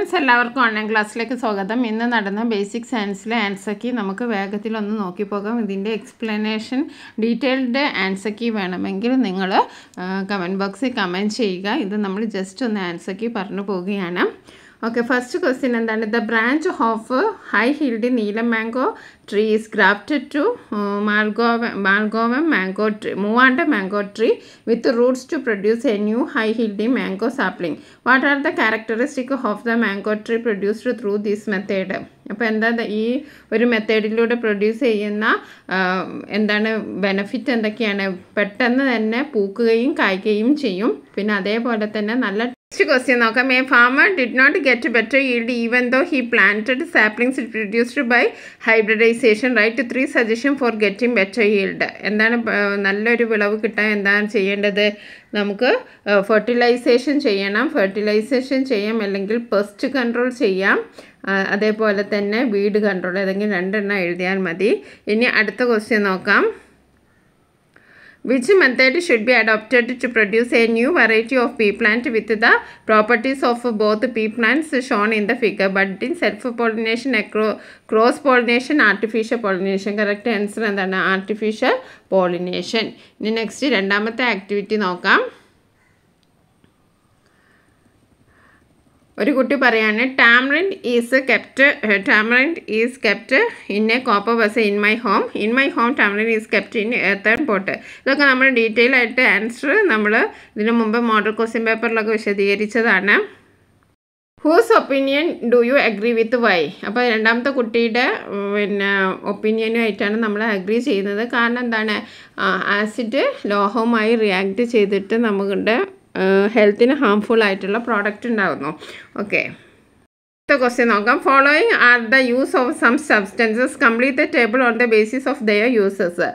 Friends എല്ലാവർക്കും online ക്ലാസ്സിലേക്ക് സ്വാഗതം ഇന്ന് നടന്ന ബേസിക് സയൻസിലെ ആൻസക്കി നമുക്ക് വേഗത്തിൽ ഒന്ന് നോക്കിപ്പോകാം ഇതിൻ്റെ എക്സ്പ്ലനേഷൻ ഡീറ്റെയിൽഡ് ആൻസക്കി വേണമെങ്കിൽ നിങ്ങൾ കമൻറ്റ് ബോക്സിൽ കമൻറ്റ് ചെയ്യുക ഇത് നമ്മൾ ജസ്റ്റ് ഒന്ന് ആൻസക്കി പറഞ്ഞു പോവുകയാണ് ഓക്കെ ഫസ്റ്റ് ക്വസ്റ്റ്യൻ എന്താണ് uh, the branch of high yield Neela mango tree is grafted to Malgova മാൽഗോവൻ mango tree Moovanda mango tree with roots to produce a new high yielding mango sapling what are the characteristic of the mango tree produced through these method അപ്പോൾ എന്താ ഈ ഒരു മെത്തേഡിലൂടെ produce ചെയ്യുന്ന എന്താണ് benefit എന്തൊക്കെയാണ് പെട്ടെന്ന് തന്നെ പൂക്കുകയും കായ്ക്കുകയും ചെയ്യും പിന്നെ അതേപോലെ തന്നെ നല്ല നെക്സ്റ്റ് ക്വസ്റ്റ്യൻ നോക്കാം a farmer did not get better yield even though he planted saplings produced by hybridisation right three suggestion for getting better yield എന്താണ് നല്ലൊരു വിളവ് കിട്ടാൻ എന്താണ് ചെയ്യേണ്ടത് നമുക്ക് ഫെർട്ടിലൈസേഷൻ ചെയ്യണം ഫെർട്ടിലൈസേഷൻ ചെയ്യാം അല്ലെങ്കിൽ പെസ്റ്റ് കൺട്രോൾ ചെയ്യാം അതേപോലെ തന്നെ വീട് കൺട്രോൾ ഏതെങ്കിലും രണ്ടെണ്ണം എഴുതിയാൽ മതി ഇനി അടുത്ത ക്വസ്റ്റ്യൻ നോക്കാം Which method should be adopted to produce a new variety of pea plant with the properties of both pea plants shown in the figure but in self-pollination, cross-pollination, artificial pollination. Correct answer എന്താണ് artificial pollination ഇനി next രണ്ടാമത്തെ activity നോക്കാം ഒരു കുട്ടി പറയാണ് tamarind is kept tamarind is kept in a copper ബസ് in my home in my home tamarind is kept in earthen pot ഇതൊക്കെ നമ്മൾ ഡീറ്റെയിൽ ആയിട്ട് ആൻസർ നമ്മൾ ഇതിനു മുമ്പ് മോഡൽ ക്വസ്റ്റ്യൻ പേപ്പറിലൊക്കെ വിശദീകരിച്ചതാണ് whose opinion do you agree with why അപ്പോൾ രണ്ടാമത്തെ കുട്ടിയുടെ പിന്നെ ഒപ്പീനിയനുമായിട്ടാണ് നമ്മൾ അഗ്രി ചെയ്യുന്നത് കാരണം എന്താണ് ആസിഡ് ലോഹവുമായി റിയാക്ട് ചെയ്തിട്ട് നമ്മുടെ ഹെൽത്തിന് ഹാംഫുൾ ആയിട്ടുള്ള പ്രോഡക്റ്റ് ഉണ്ടാകുന്നു ഓക്കെ അടുത്ത ക്വസ്റ്റ്യൻ നോക്കാം following are the use of some substances complete the table on the basis of their uses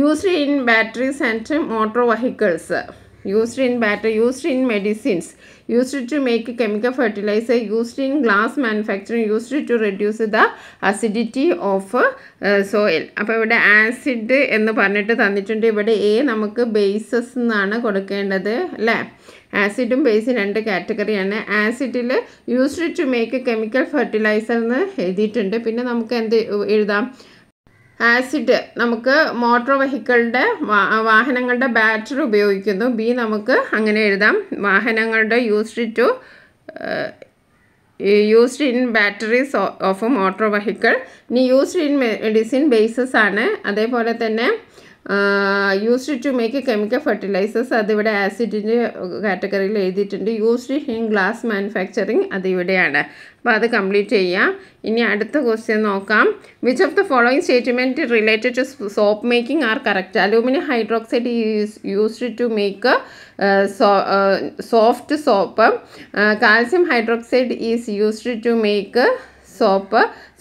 used in batteries and motor vehicles used in batter, used in medicines, used to make chemical fertilizer, used in glass manufacturing, used to reduce the acidity of uh, soil. അപ്പോൾ ഇവിടെ acid എന്ന് പറഞ്ഞിട്ട് തന്നിട്ടുണ്ട് ഇവിടെ A നമുക്ക് bases എന്നാണ് കൊടുക്കേണ്ടത് അല്ലേ ആസിഡും ബേസും രണ്ട് കാറ്റഗറിയാണ് ആസിഡിൽ used to make chemical fertiliser എന്ന് എഴുതിയിട്ടുണ്ട് പിന്നെ നമുക്ക് എന്ത് എഴുതാം ആസിഡ് നമുക്ക് മോട്ടോർ വെഹിക്കിളിൻ്റെ വാഹനങ്ങളുടെ ബാറ്ററി ഉപയോഗിക്കുന്നു ബി നമുക്ക് അങ്ങനെ എഴുതാം വാഹനങ്ങളുടെ used to used in batteries of motor vehicle ഇനി യൂസ്ഡ് ഇൻ മെഡിസിൻ ബേസസ് ആണ് അതേപോലെ തന്നെ used to make a chemical fertilisers അതിവിടെ ആസിഡിൻ്റെ കാറ്റഗറിയിൽ എഴുതിയിട്ടുണ്ട് യൂസ്ഡ് ഇൻ ഗ്ലാസ് മാനുഫാക്ചറിങ് അതിവിടെയാണ് അപ്പോൾ അത് കംപ്ലീറ്റ് ചെയ്യാം ഇനി അടുത്ത ക്വസ്റ്റ്യൻ നോക്കാം which of the following statement related to soap making are correct aluminium hydroxide used to make soft soap calcium hydroxide is used to make soap.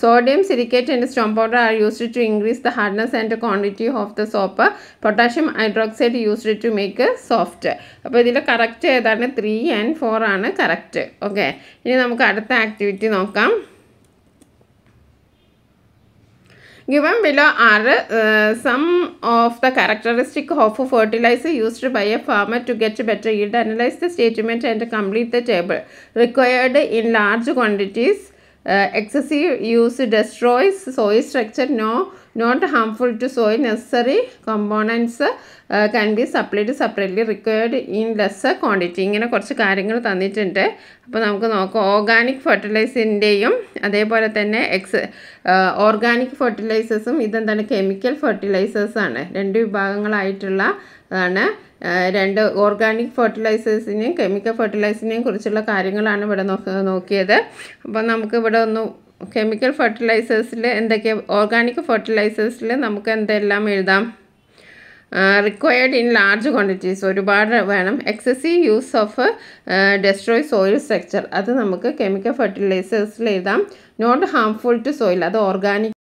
Sodium silicate and strong powder are used to increase the hardness and quantity of the soap. Potassium hydroxide used to make soft. അപ്പോൾ ഇതിൽ correct ഏതാണ് three and four ആണ് correct okay ഇനി നമുക്ക് അടുത്ത activity നോക്കാം Given below are uh, some of the characteristic of fertilizer used by a farmer to get better yield. Analyze the statement and complete the table. Required in large quantities. excessive use destroys soil structure no not harmful to soil necessary components can be supplied separately required in lesser quantity ഇങ്ങനെ കുറച്ച് കാര്യങ്ങൾ തന്നിട്ടുണ്ട് അപ്പോൾ നമുക്ക് നോക്കാം organic ഫെർട്ടിലൈസറിൻ്റെയും അതേപോലെ തന്നെ X organic ഫെർട്ടിലൈസേഴ്സും ഇതെന്താണ് കെമിക്കൽ ഫെർട്ടിലൈസേഴ്സാണ് രണ്ട് വിഭാഗങ്ങളായിട്ടുള്ള ആണ് രണ്ട് ഓർഗാനിക് ഫെർട്ടിലൈസേഴ്സിനെയും കെമിക്കൽ ഫെർട്ടിലൈസറിനെയും കുറിച്ചുള്ള കാര്യങ്ങളാണ് ഇവിടെ നോക്കിയത് അപ്പോൾ നമുക്ക് ഇവിടെ ഒന്ന് കെമിക്കൽ ഫെർട്ടിലൈസേഴ്സിൽ എന്തൊക്കെ ഓർഗാനിക് ഫെർട്ടിലൈസേഴ്സിൽ നമുക്ക് എന്തെല്ലാം എഴുതാം റിക്വയർഡ് ഇൻ ലാർജ് ക്വാണ്ടിറ്റീസ് ഒരുപാട് വേണം excessive use of destroy soil structure അത് നമുക്ക് കെമിക്കൽ ഫെർട്ടിലൈസേഴ്സിൽ എഴുതാം നോട്ട് ഹാംഫുൾ ടു സോയിൽ അത് ഓർഗാനിക്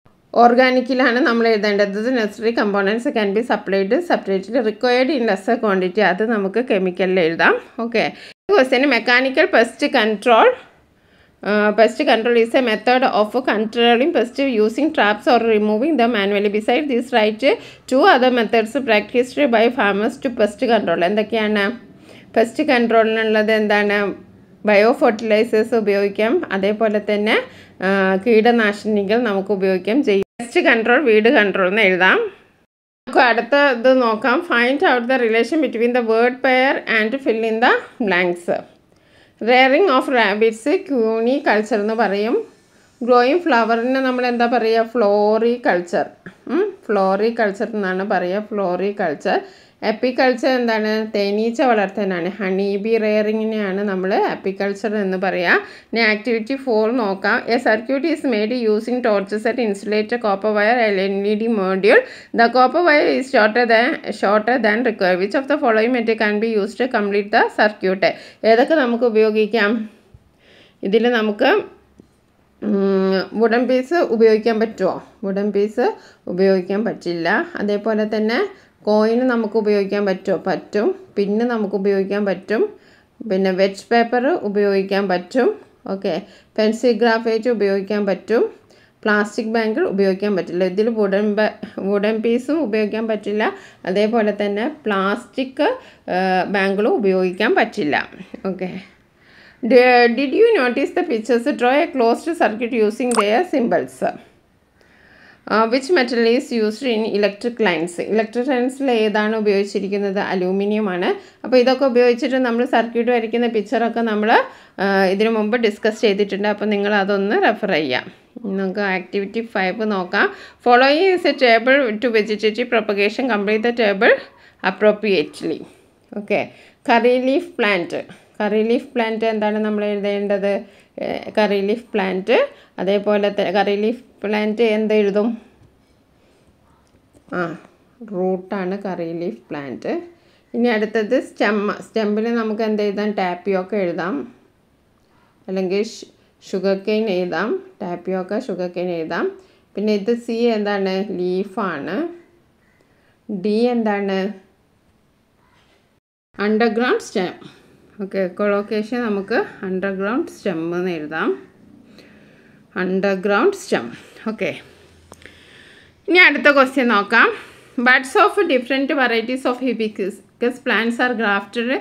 ഓർഗാനിക്കിലാണ് നമ്മൾ എഴുതേണ്ടത് necessary components can be supplied separately required in less quantity അത് നമുക്ക് കെമിക്കലിൽ എഴുതാം okay question mechanical pest control pest control is a method of controlling pest using traps or removing the manually beside these write two other methods practised by farmers to pest control എന്തൊക്കെയാണ് pest കൺട്രോളിനുള്ളത് എന്താണ് bio fertilisers ഉപയോഗിക്കാം അതേപോലെ തന്നെ uh, കീടനാശിനികൾ നമുക്ക് ഉപയോഗിക്കാം test control വീട് കൺട്രോൾ എന്ന് എഴുതാം നമുക്ക് അടുത്ത ഇത് നോക്കാം find out the relation between the word pair and fill in the blanks rearing of rabbits cuniculture എന്ന് പറയും ഗ്രോയിങ് ഫ്ലവറിന് നമ്മൾ എന്താ പറയുക ഫ്ലോറി കൾച്ചർ ഫ്ലോറി കൾച്ചർ എന്നാണ് പറയുക ഫ്ലോറി കൾച്ചർ അപ്പിക്കൾച്ചർ എന്താണ് തേനീച്ച വളർത്തനാണ് ഹണി ബി റെയറിങ്ങിനെയാണ് നമ്മൾ അപ്പിക്കൾച്ചർ എന്ന് പറയുക ഇനി ആക്ടിവിറ്റി ഫോർ നോക്കാം a circuit is made using torch set insulator copper wire L N E D module the copper wire is shorter than shorter than require which of the following met can be use to complete the circuit ഏതൊക്കെ നമുക്ക് ഉപയോഗിക്കാം ഇതിൽ നമുക്ക് wooden piece ഉപയോഗിക്കാൻ പറ്റുമോ wooden piece ഉപയോഗിക്കാൻ പറ്റില്ല അതേപോലെ തന്നെ കോയിന് നമുക്ക് ഉപയോഗിക്കാൻ പറ്റും പറ്റും പിന്നെ നമുക്ക് ഉപയോഗിക്കാൻ പറ്റും പിന്നെ വെജ് പേപ്പർ ഉപയോഗിക്കാൻ പറ്റും ഓക്കെ പെൻസിൽ ഗ്രാഫേറ്റ് ഉപയോഗിക്കാൻ പറ്റും പ്ലാസ്റ്റിക് ബാങ്കിൽ ഉപയോഗിക്കാൻ പറ്റില്ല ഇതിൽ വുഡൻ വുഡൻ പീസും ഉപയോഗിക്കാൻ പറ്റില്ല അതേപോലെ തന്നെ പ്ലാസ്റ്റിക് ബാങ്കിളും ഉപയോഗിക്കാൻ പറ്റില്ല okay did you notice the pictures draw a closed circuit using their symbols which metal is used in electric lines electric ലൈൻസിൽ ഏതാണ് ഉപയോഗിച്ചിരിക്കുന്നത് അലൂമിനിയം ആണ് അപ്പോൾ ഇതൊക്കെ ഉപയോഗിച്ചിട്ട് നമ്മൾ സർക്യൂട്ട് വരയ്ക്കുന്ന പിക്ചറൊക്കെ നമ്മൾ ഇതിനു മുമ്പ് ഡിസ്കസ് ചെയ്തിട്ടുണ്ട് അപ്പോൾ നിങ്ങൾ അതൊന്ന് റെഫർ ചെയ്യാം നമുക്ക് ആക്ടിവിറ്റി ഫൈവ് നോക്കാം following is a table to vegetative propagation complete the table appropriately okay curry leaf plant curry leaf plant എന്താണ് നമ്മൾ എഴുതേണ്ടത് കറി ലീഫ് പ്ലാന്റ് അതേപോലെ കറി ലീഫ് പ്ലാന്റ് എന്തെഴുതും ആ റൂട്ടാണ് കറി ലീഫ് പ്ലാന്റ് ഇനി അടുത്തത് സ്റ്റെമ്മ സ്റ്റെമ്പിൽ നമുക്ക് എന്ത് എഴുതാം ടാപ്പിയൊക്കെ എഴുതാം അല്ലെങ്കിൽ ഷുഗർ കെയിൻ എഴുതാം ടാപ്പിയൊക്കെ ഷുഗർ കെയിൻ എഴുതാം പിന്നെ ഇത് സി എന്താണ് ലീഫാണ് ഡി എന്താണ് അണ്ടർഗ്രൗണ്ട് സ്റ്റെം ഓക്കെ കൊളോക്കേഷൻ നമുക്ക് അണ്ടർഗ്രൗണ്ട് സ്റ്റെം എന്ന് എഴുതാം അണ്ടർഗ്രൗണ്ട് സ്റ്റം ഓക്കെ ഇനി അടുത്ത ക്വസ്റ്റ്യൻ നോക്കാം buds of different varieties of hibiscus plants are grafted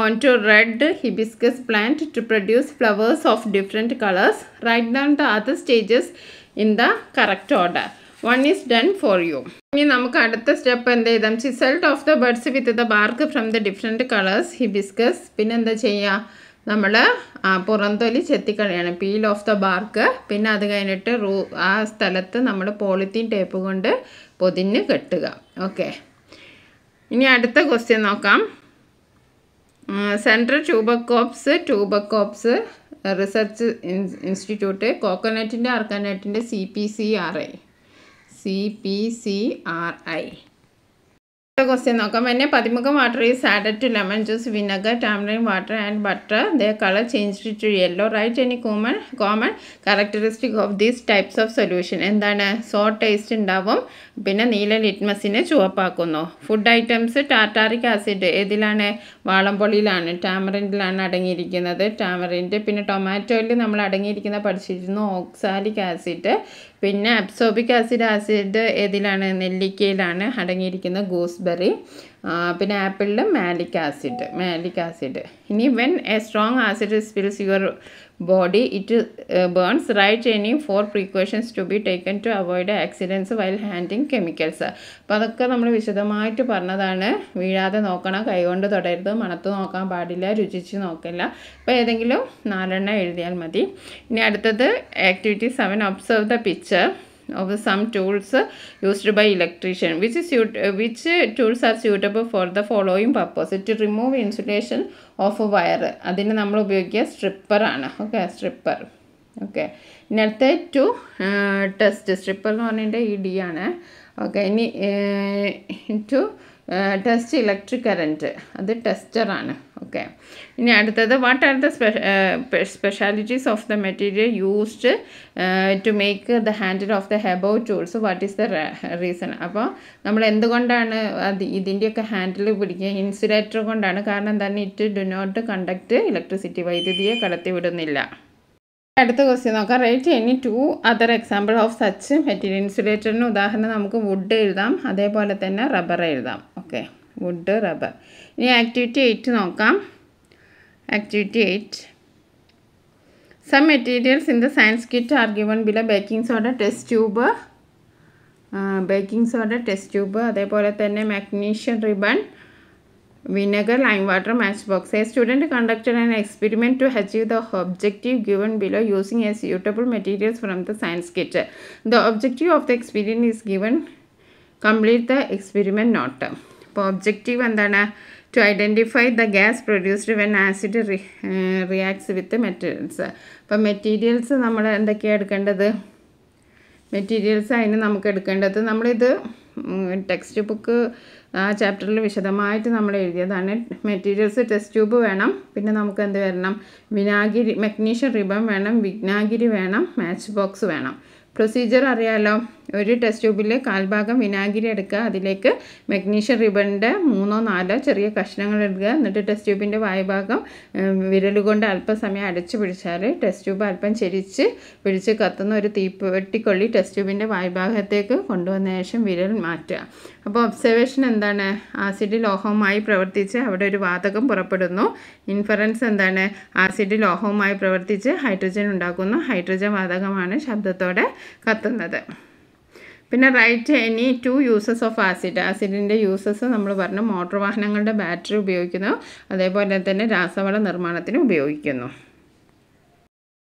on to red hibiscus plant to produce flowers of different colours write down the other stages in the correct order one is done for you ഇനി നമുക്ക് അടുത്ത step എന്ത് ചെയ്താൽ chiselled off the buds with the BARC from the different colours hibiscus പിന്നെന്താ ചെയ്യുക നമ്മൾ പുറംതൊലി ചെത്തിക്കളയാണ് പീൽ ഓഫ് ദ ബാർക്ക് പിന്നെ അത് കഴിഞ്ഞിട്ട് റൂ ആ സ്ഥലത്ത് നമ്മൾ പോളിത്തീൻ ടേപ്പ് കൊണ്ട് പൊതിഞ്ഞ് കെട്ടുക ഓക്കെ ഇനി അടുത്ത ക്വസ്റ്റ്യൻ നോക്കാം central tuber crops tuber crops research institute കോക്കനട്ടിൻ്റെ അർക്കനട്ടിൻ്റെ C P C R I C P C R I question നോക്കാം when a padimukham water is added to lemon juice vinegar tamarind water and butter their color changed to yellow write any common common characteristic of these types of solution എന്താണ് sour taste ഉണ്ടാവും പിന്നെ നീല ലിറ്റ്മസിനെ ചുവപ്പാക്കുന്നു food items tartaric acid ഏതിലാണ് വാളംപൊളിയിലാണ് ടാമറിൻഡിലാണ് അടങ്ങിയിരിക്കുന്നത് tamarind പിന്നെ ടൊമാറ്റോയിൽ നമ്മൾ അടങ്ങിയിരിക്കുന്ന പഠിച്ചിരുന്നു ഓക്സാലിക് ആസിഡ് പിന്നെ അബ്സോബിക് ആസിഡ് ആസിഡ് ഏതിലാണ് നെല്ലിക്കയിലാണ് അടങ്ങിയിരിക്കുന്ന ഗൂസ്ബെറി പിന്നെ ആപ്പിളിൽ മാലിക് ആസിഡ് മാലിക് ആസിഡ് ഇനി when a strong acid spills your body it burns right any four four to be taken to avoid accidents while handling chemicals അപ്പോൾ അതൊക്കെ നമ്മൾ വിശദമായിട്ട് പറഞ്ഞതാണ് വീഴാതെ നോക്കണം കൈകൊണ്ട് തുടരുത് മണത്ത് നോക്കാൻ പാടില്ല രുചിച്ച് നോക്കില്ല അപ്പോൾ ഏതെങ്കിലും നാലെണ്ണം എഴുതിയാൽ മതി ഇനി അടുത്തത് activity seven observe the picture of some tools used by electrician which is which tools are suitable for the following purpose to remove insulation of a wire അതിന് നമ്മൾ ഉപയോഗിക്കുക സ്ട്രിപ്പറാണ് ഓക്കെ സ്ട്രിപ്പർ ഓക്കെ ഇന്നത്തെ ടു ടെസ്റ്റ് സ്ട്രിപ്പർ എന്ന് പറഞ്ഞിട്ട് ഈ D ആണ് okay ഇനി ടു ടെസ്റ്റ് ഇലക്ട്രിക് കറൻറ്റ് അത് aanu ഓക്കെ ഇനി അടുത്തത് what are the specialities of the material used to make the handle of the above tools what is the reason അപ്പോൾ നമ്മൾ എന്തുകൊണ്ടാണ് അത് ഇതിൻ്റെയൊക്കെ ഹാൻഡിൽ പിടിക്കുക ഇൻസുലേറ്റർ കൊണ്ടാണ് കാരണം തന്നെ it do not conduct electricity വൈദ്യുതിയെ കടത്തിവിടുന്നില്ല അടുത്ത ക്വസ്റ്റ്യൻ നോക്കാം write any two other example of such material ഇൻസുലേറ്ററിന് ഉദാഹരണം നമുക്ക് വുഡ് എഴുതാം അതേപോലെ തന്നെ റബ്ബർ എഴുതാം ഓക്കെ വുഡ് റബ്ബർ ഇനി ആക്ടിവിറ്റി എയ്റ്റ് നോക്കാം activity eight some materials in the science kit are given below baking soda test tube baking soda test tube അതേപോലെ തന്നെ magnesium ribbon vinegar lime water match box a student conducted an experiment to achieve the objective given below using a suitable materials from the science kit the objective of the experience is given complete the experiment not അപ്പോൾ objective എന്താണ് to identify the gas produced when acid reacts with materials അപ്പം materials നമ്മൾ എന്തൊക്കെയാണ് എടുക്കേണ്ടത് materials അതിന് നമുക്ക് എടുക്കേണ്ടത് നമ്മളിത് ടെക്സ്റ്റ് ബുക്ക് ആ ചാപ്റ്ററിൽ വിശദമായിട്ട് നമ്മൾ എഴുതിയതാണ് മെറ്റീരിയൽസ് ടെസ്റ്റ് ട്യൂബ് വേണം പിന്നെ നമുക്ക് എന്ത് വരണം വിനാഗിരി മെഗ്നീഷ്യം റിബൺ വേണം വിഗ്നാഗിരി വേണം മാച്ച് ബോക്സ് വേണം പ്രൊസീജിയർ അറിയാമല്ലോ ഒരു ടെസ്റ്റ് ട്യൂബിൽ കാൽഭാഗം വിനാഗിരി എടുക്കുക അതിലേക്ക് മെഗ്നീഷ്യം റിബണിൻ്റെ മൂന്നോ നാലോ ചെറിയ കഷ്ണങ്ങൾ എടുക്കുക എന്നിട്ട് ടെസ്റ്റ് ട്യൂബിൻ്റെ വായുഭാഗം വിരലുകൊണ്ട് കൊണ്ട് അല്പസമയം അടച്ചു പിടിച്ചാൽ ടെസ്റ്റ് ട്യൂബ് അല്പം ചെരിച്ച് പിടിച്ച് കത്തുന്ന ഒരു തീപ്പ് വെട്ടിക്കൊള്ളി ടെസ്റ്റ് ട്യൂബിൻ്റെ വായുഭാഗത്തേക്ക് കൊണ്ടുവന്ന ശേഷം വിരൽ മാറ്റുക അപ്പോൾ ഒബ്സർവേഷൻ എന്താണ് ആസിഡ് ലോഹവുമായി പ്രവർത്തിച്ച് അവിടെ ഒരു വാതകം പുറപ്പെടുന്നു ഇൻഫറൻസ് എന്താണ് ആസിഡ് ലോഹവുമായി പ്രവർത്തിച്ച് ഹൈഡ്രജൻ ഉണ്ടാക്കുന്നു ഹൈഡ്രജൻ വാതകമാണ് ശബ്ദത്തോടെ കത്തുന്നത് പിന്നെ write any two uses of acid ആസിഡിൻ്റെ യൂസസ് നമ്മൾ പറഞ്ഞു മോട്ടോർ വാഹനങ്ങളുടെ ബാറ്ററി ഉപയോഗിക്കുന്നു അതേപോലെ തന്നെ രാസവള നിർമ്മാണത്തിന് ഉപയോഗിക്കുന്നു